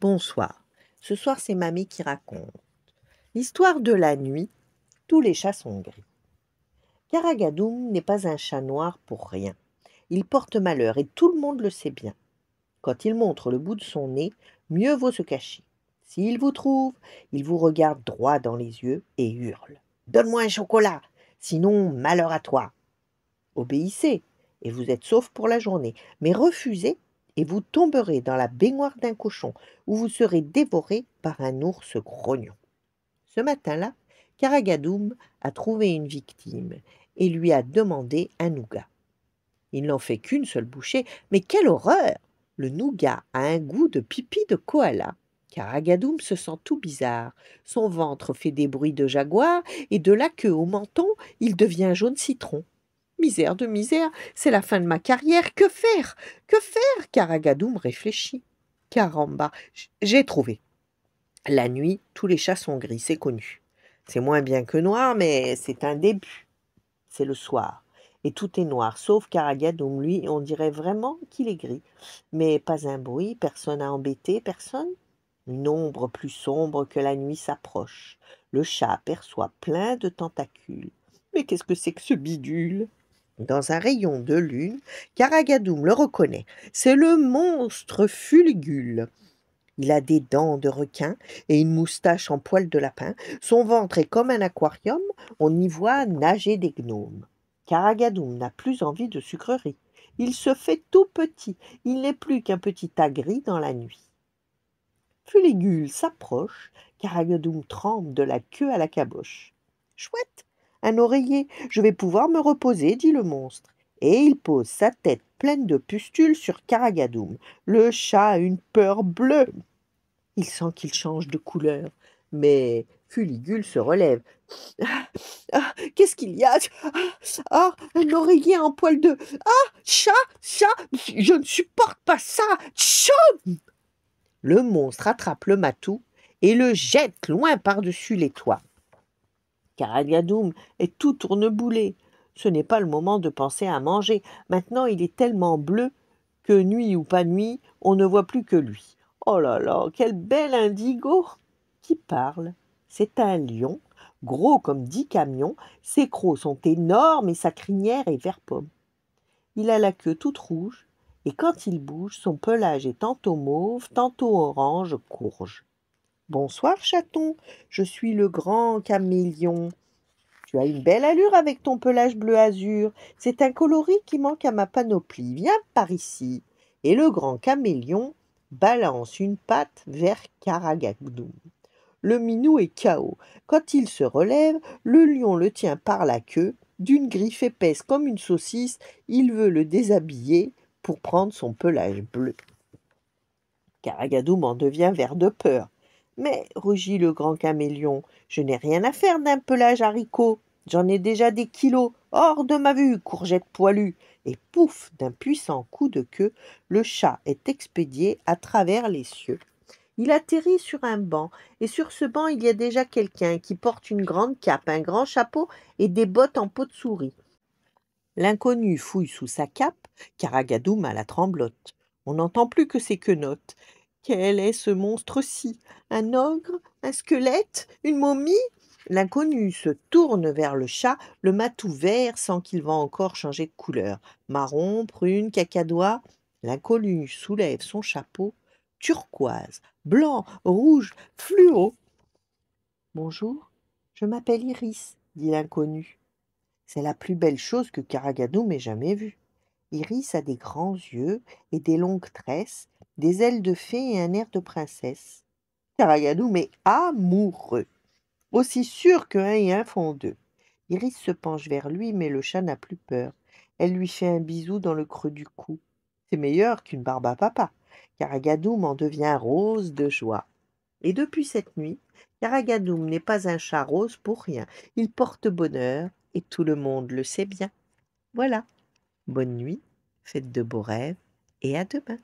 Bonsoir. Ce soir, c'est Mamie qui raconte. L'histoire de la nuit, tous les chats sont gris. Karagadoum n'est pas un chat noir pour rien. Il porte malheur et tout le monde le sait bien. Quand il montre le bout de son nez, mieux vaut se cacher. S'il vous trouve, il vous regarde droit dans les yeux et hurle. Donne-moi un chocolat, sinon malheur à toi. Obéissez, et vous êtes sauf pour la journée, mais refusez, et vous tomberez dans la baignoire d'un cochon où vous serez dévoré par un ours grognon. Ce matin-là, Karagadoum a trouvé une victime et lui a demandé un nougat. Il n'en fait qu'une seule bouchée, mais quelle horreur Le nougat a un goût de pipi de koala. Karagadoum se sent tout bizarre. Son ventre fait des bruits de jaguar et de la queue au menton, il devient jaune citron. Misère de misère, c'est la fin de ma carrière. Que faire Que faire Karagadoum réfléchit. Caramba, j'ai trouvé. La nuit, tous les chats sont gris, c'est connu. C'est moins bien que noir, mais c'est un début. C'est le soir. Et tout est noir, sauf Karagadoum, lui, on dirait vraiment qu'il est gris. Mais pas un bruit, personne à embêter, personne. Une ombre plus sombre que la nuit s'approche. Le chat aperçoit plein de tentacules. Mais qu'est-ce que c'est que ce bidule dans un rayon de lune, Caragadoum le reconnaît. C'est le monstre Fulgule. Il a des dents de requin et une moustache en poil de lapin. Son ventre est comme un aquarium. On y voit nager des gnomes. Caragadoum n'a plus envie de sucrerie. Il se fait tout petit. Il n'est plus qu'un petit agri dans la nuit. Fuligule s'approche. Caragadoum tremble de la queue à la caboche. Chouette un oreiller, je vais pouvoir me reposer, dit le monstre. Et il pose sa tête pleine de pustules sur Karagadoum. Le chat a une peur bleue. Il sent qu'il change de couleur, mais Fuligule se relève. Ah, ah, qu'est-ce qu'il y a ah, un oreiller en poil de. Ah, chat, chat, je ne supporte pas ça Tchoum Le monstre attrape le matou et le jette loin par-dessus les toits. Car Agadoum est tout tourneboulé. Ce n'est pas le moment de penser à manger. Maintenant, il est tellement bleu que nuit ou pas nuit, on ne voit plus que lui. Oh là là, quel bel indigo Qui parle C'est un lion, gros comme dix camions, ses crocs sont énormes et sa crinière est vert pomme. Il a la queue toute rouge, et quand il bouge, son pelage est tantôt mauve, tantôt orange courge. Bonsoir, chaton, je suis le grand camélion. Tu as une belle allure avec ton pelage bleu azur. C'est un coloris qui manque à ma panoplie. Viens par ici. Et le grand camélion balance une patte vers Karagadoum. Le minou est KO. Quand il se relève, le lion le tient par la queue. D'une griffe épaisse comme une saucisse, il veut le déshabiller pour prendre son pelage bleu. Karagadoum en devient vert de peur. Mais, rugit le grand caméléon, je n'ai rien à faire d'un pelage haricot. J'en ai déjà des kilos, hors de ma vue, courgette poilue. Et pouf, d'un puissant coup de queue, le chat est expédié à travers les cieux. Il atterrit sur un banc, et sur ce banc il y a déjà quelqu'un qui porte une grande cape, un grand chapeau et des bottes en peau de souris. L'inconnu fouille sous sa cape, Agadoum a la tremblote. On n'entend plus que ses quenottes, quel est ce monstre-ci Un ogre Un squelette Une momie L'inconnu se tourne vers le chat, le matou vert sans qu'il va encore changer de couleur. Marron, prune, cacadois. L'inconnu soulève son chapeau, turquoise, blanc, rouge, fluo. Bonjour, je m'appelle Iris, dit l'inconnu. C'est la plus belle chose que Caragadou m'ait jamais vue. Iris a des grands yeux et des longues tresses, des ailes de fée et un air de princesse. Caragadoum est amoureux, aussi sûr que un et un font deux. Iris se penche vers lui, mais le chat n'a plus peur. Elle lui fait un bisou dans le creux du cou. C'est meilleur qu'une barbe à papa. Karagadoum en devient rose de joie. Et depuis cette nuit, Karagadoum n'est pas un chat rose pour rien. Il porte bonheur, et tout le monde le sait bien. Voilà. Bonne nuit, faites de beaux rêves et à demain.